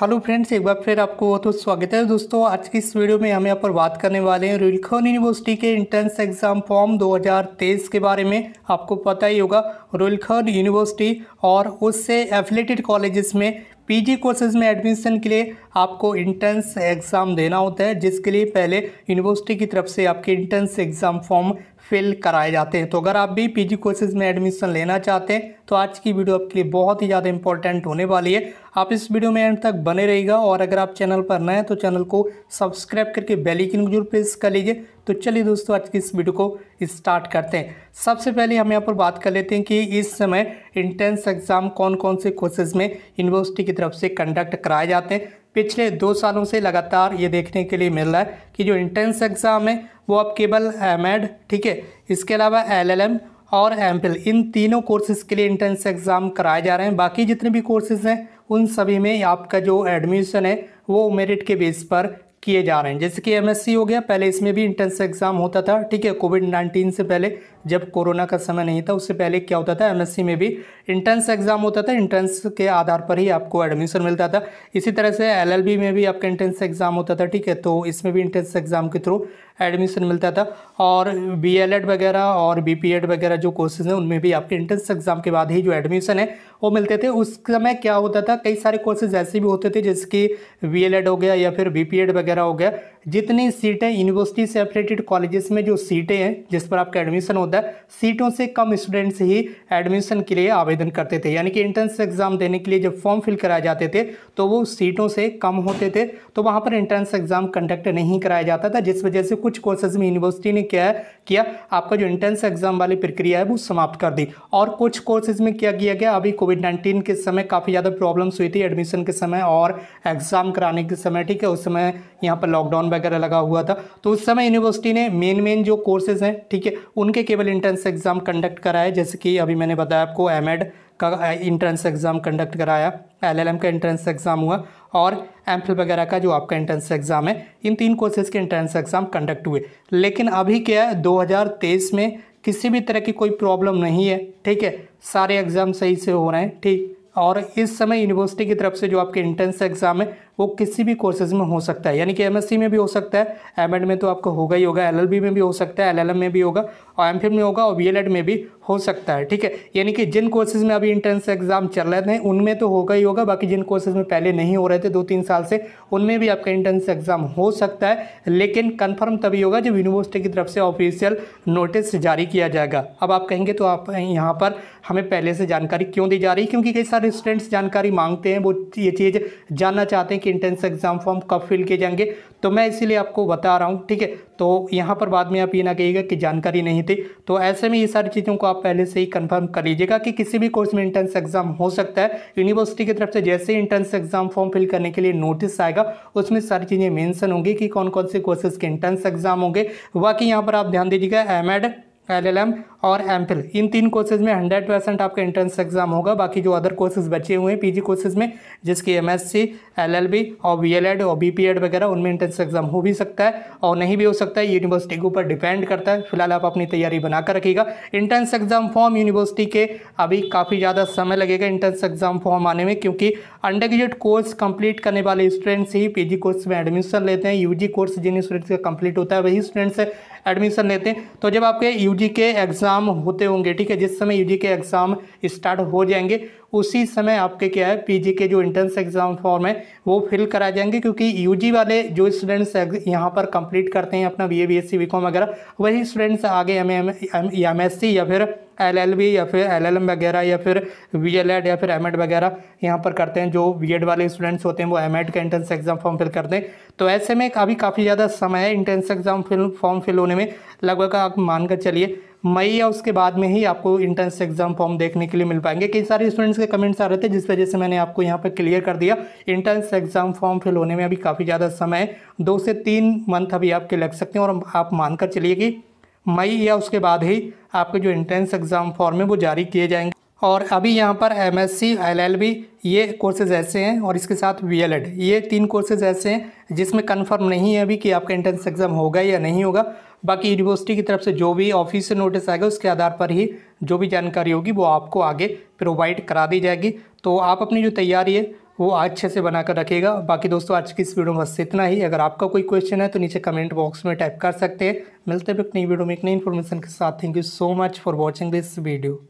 hello friends एक बार फिर आपको बहुत तो बहुत स्वागत है दोस्तों आज की इस वीडियो में हम यहाँ पर बात करने वाले हैं रुलखन यूनिवर्सिटी के इंट्रेंस एग्ज़ाम फॉर्म 2023 के बारे में आपको पता ही होगा रुलखोन यूनिवर्सिटी और उससे एफिलेटेड कॉलेजेस में पीजी कोर्सेज में एडमिशन के लिए आपको इंट्रेंस एग्ज़ाम देना होता है जिसके लिए पहले यूनिवर्सिटी की तरफ से आपके इंट्रेंस एग्ज़ाम फॉर्म फिल कराए जाते हैं तो अगर आप भी पीजी कोर्सेज में एडमिशन लेना चाहते हैं तो आज की वीडियो आपके लिए बहुत ही ज़्यादा इंपॉर्टेंट होने वाली है आप इस वीडियो में एंड तक बने रहेगा और अगर आप चैनल पर नए हैं तो चैनल को सब्सक्राइब करके बेल आइकन को जरूर प्रेस कर लीजिए तो चलिए दोस्तों आज की इस वीडियो को स्टार्ट करते हैं सबसे पहले हम यहाँ पर बात कर लेते हैं कि इस समय इंट्रेंस एग्ज़ाम कौन कौन से कोर्सेज में यूनिवर्सिटी की तरफ से कंडक्ट कराए जाते हैं पिछले दो सालों से लगातार ये देखने के लिए मिल रहा है कि जो इंट्रेंस एग्ज़ाम है वो अब केवल एम एड ठीक है इसके अलावा एल एल एम और एम फिल इन तीनों कोर्सेज़ के लिए इंट्रेंस एग्ज़ाम कराए जा रहे हैं बाकी जितने भी कोर्सेज़ हैं उन सभी में आपका जो एडमिशन है वो मेरिट के बेस पर किए जा रहे हैं जैसे कि एमएससी हो गया पहले इसमें भी इंट्रेंस एग्ज़ाम होता था ठीक है कोविड नाइन्टीन से पहले जब कोरोना का समय नहीं था उससे पहले क्या होता था एमएससी में भी इंट्रेंस एग्ज़ाम होता था इंट्रेंस के आधार पर ही आपको एडमिशन मिलता था इसी तरह से एलएलबी में भी आपका इंट्रेंस एग्ज़ाम होता था ठीक है तो इसमें भी इंट्रेंस एग्ज़ाम के थ्रू एडमिशन मिलता था और बी वगैरह और बी वगैरह जो कोर्सेज हैं उनमें भी आपके इंट्रेंस एग्ज़ाम के बाद ही जो एडमिशन है वो मिलते थे उस समय क्या होता था कई सारे कोर्सेज ऐसे भी होते थे जैसे कि वी हो गया या फिर बी वगैरह हो गया जितनी सीटें यूनिवर्सिटी से अपरेटेड कॉलेजेस में जो सीटें हैं जिस पर आपका एडमिशन होता है सीटों से कम स्टूडेंट्स ही एडमिशन के लिए आवेदन करते थे यानी कि एंट्रेंस एग्ज़ाम देने के लिए जब फॉर्म फिल कराए जाते थे तो वो सीटों से कम होते थे तो वहाँ पर एंट्रेंस एग्ज़ाम कंडक्ट नहीं कराया जाता था जिस वजह से कुछ कोर्सेज में यूनिवर्सिटी ने क्या किया आपका जो एंट्रेंस एग्ज़ाम वाली प्रक्रिया है वो समाप्त कर दी और कुछ कोर्सेज में क्या किया गया अभी कोविड नाइन्टीन के समय काफ़ी ज़्यादा प्रॉब्लम्स हुई थी एडमिशन के समय और एग्ज़ाम कराने के समय ठीक है उस समय यहाँ पर लॉकडाउन वगैरह लगा हुआ था तो उस समय यूनिवर्सिटी ने मेन मेन जो कोर्सेज हैं ठीक है उनके केवल इंट्रेंस एग्ज़ाम कंडक्ट कराए जैसे कि अभी मैंने बताया आपको एम का इंट्रेंस एग्ज़ाम कंडक्ट कराया एलएलएम का इंट्रेंस एग्ज़ाम हुआ और एम वगैरह का जो आपका इंट्रेंस एग्ज़ाम है इन तीन कोर्सेज़ के इंट्रेंस एग्ज़ाम कंडक्ट हुए लेकिन अभी क्या है तेईस में किसी भी तरह की कोई प्रॉब्लम नहीं है ठीक है सारे एग्ज़ाम सही से हो रहे हैं ठीक और इस समय यूनिवर्सिटी की तरफ से जो आपके इंट्रेंस एग्ज़ाम है वो किसी भी कोर्सेज में हो सकता है यानी कि एमएससी में भी हो सकता है एम में तो आपको होगा ही होगा एलएलबी में भी हो सकता है एलएलएम में भी होगा और एम में होगा और बी में भी हो सकता है ठीक है यानी कि जिन कोर्सेज में अभी इंट्रेंस एग्जाम चल रहे थे उनमें तो होगा ही होगा बाकी जिन कोर्सेज में पहले नहीं हो रहे थे दो तीन साल से उनमें भी आपका इंट्रेंस एग्जाम हो सकता है लेकिन कन्फर्म तभी होगा जब यूनिवर्सिटी की तरफ से ऑफिशियल नोटिस जारी किया जाएगा अब आप कहेंगे तो आप यहाँ पर हमें पहले से जानकारी क्यों दी जा रही है क्योंकि कई सारे स्टूडेंट्स जानकारी मांगते हैं वो ये चीज़ जानना चाहते हैं कि इंटेंस एग्ज़ाम फॉर्म कब फिल किए जाएंगे तो मैं इसीलिए आपको बता रहा हूँ ठीक है तो यहाँ पर बाद में आप ये ना कहिएगा कि जानकारी नहीं थी तो ऐसे में ये सारी चीज़ों को आप पहले से ही कंफर्म कर लीजिएगा कि किसी भी कोर्स में इंट्रेंस एग्ज़ाम हो सकता है यूनिवर्सिटी की तरफ से जैसे ही इंट्रेंस एग्ज़ाम फॉर्म फिल करने के लिए नोटिस आएगा उसमें सारी चीज़ें मेंशन होंगी कि कौन कौन से कोर्सेज के इंट्रेंस एग्ज़ाम होंगे बाकी यहाँ पर आप ध्यान दीजिएगा एम एलएलएम और एम इन तीन कोर्सेज में हंड्रेड परसेंट आपका एंट्रेंस एग्जाम होगा बाकी जो अदर कोर्सेज बचे हुए हैं पीजी कोर्सेज में जिसकी एमएससी एलएलबी और बीएलएड और बीपीएड वगैरह उनमें एंट्रेंस एग्जाम हो भी सकता है और नहीं भी हो सकता है यूनिवर्सिटी के ऊपर डिपेंड करता है फिलहाल आप अपनी तैयारी बनाकर रखिएगा इंट्रेंस एग्जाम फॉर्म यूनिवर्सिटी के अभी काफ़ी ज़्यादा समय लगेगा इंट्रेंस एग्जाम फॉर्म आने में क्योंकि अंडर ग्रेजुएट कोर्स कंप्लीट करने वाले स्टूडेंट्स ही जी कोर्स में एडमिशन लेते हैं जी कोर्स जिन स्टूडेंट्स का कंप्लीट होता है वही स्टूडेंट्स एडमिशन लेते हैं तो जब आपके यूजी के एग्ज़ाम होते होंगे ठीक है जिस समय यूजी के एग्ज़ाम स्टार्ट हो जाएंगे उसी समय आपके क्या है पीजी के जो इंट्रेंस एग्ज़ाम फॉर्म है वो फिल कराए जाएंगे क्योंकि यूजी वाले जो स्टूडेंट्स यहाँ पर कंप्लीट करते हैं अपना B A B S C com वगैरह वही स्टूडेंट्स आगे एम एम एम या फिर एलएलबी या फिर एलएलएम वगैरह या फिर वीएलएड या फिर एमएड वगैरह यहाँ पर करते हैं जो बीएड वाले स्टूडेंट्स होते हैं वो एमएड का इंट्रेंस एग्ज़ाम फॉर्म फिल करते हैं तो ऐसे में अभी काफ़ी ज़्यादा समय है entrance exam fill form fill होने में लगभग आप मान कर चलिए मई या उसके बाद में ही आपको इंट्रेंस एग्जाम फॉर्म देखने के लिए मिल पाएंगे कई सारे स्टूडेंट्स के कमेंट्स आ रहे थे जिस वजह से मैंने आपको यहाँ पर क्लियर कर दिया इंट्रेंस एग्जाम फॉर्म फिल होने में अभी काफ़ी ज़्यादा समय है दो से तीन मंथ अभी आपके लग सकते हैं और आप मानकर चलिए कि मई या उसके बाद ही आपके जो इंट्रेंस एग्ज़ाम फॉर्म है वो जारी किए जाएंगे और अभी यहाँ पर M S C L L B ये कोर्सेज ऐसे हैं और इसके साथ वी एल एड ये तीन कोर्सेज ऐसे हैं जिसमें कन्फर्म नहीं है अभी कि आपका एंट्रेंस एग्ज़ाम होगा या नहीं होगा बाकी यूनिवर्सिटी की तरफ से जो भी ऑफिस से नोटिस आएगा उसके आधार पर ही जो भी जानकारी होगी वो आपको आगे प्रोवाइड करा दी जाएगी तो आप अपनी जो तैयारी है वो अच्छे से बनाकर रखेगा बाकी दोस्तों आज की इस वीडियो में बस इतना ही अगर आपका कोई क्वेश्चन है तो नीचे कमेंट बॉक्स में टाइप कर सकते हैं मिलते हैं एक नई वीडियो में एक नई इन्फॉर्मेशन के साथ thank you so much for watching this video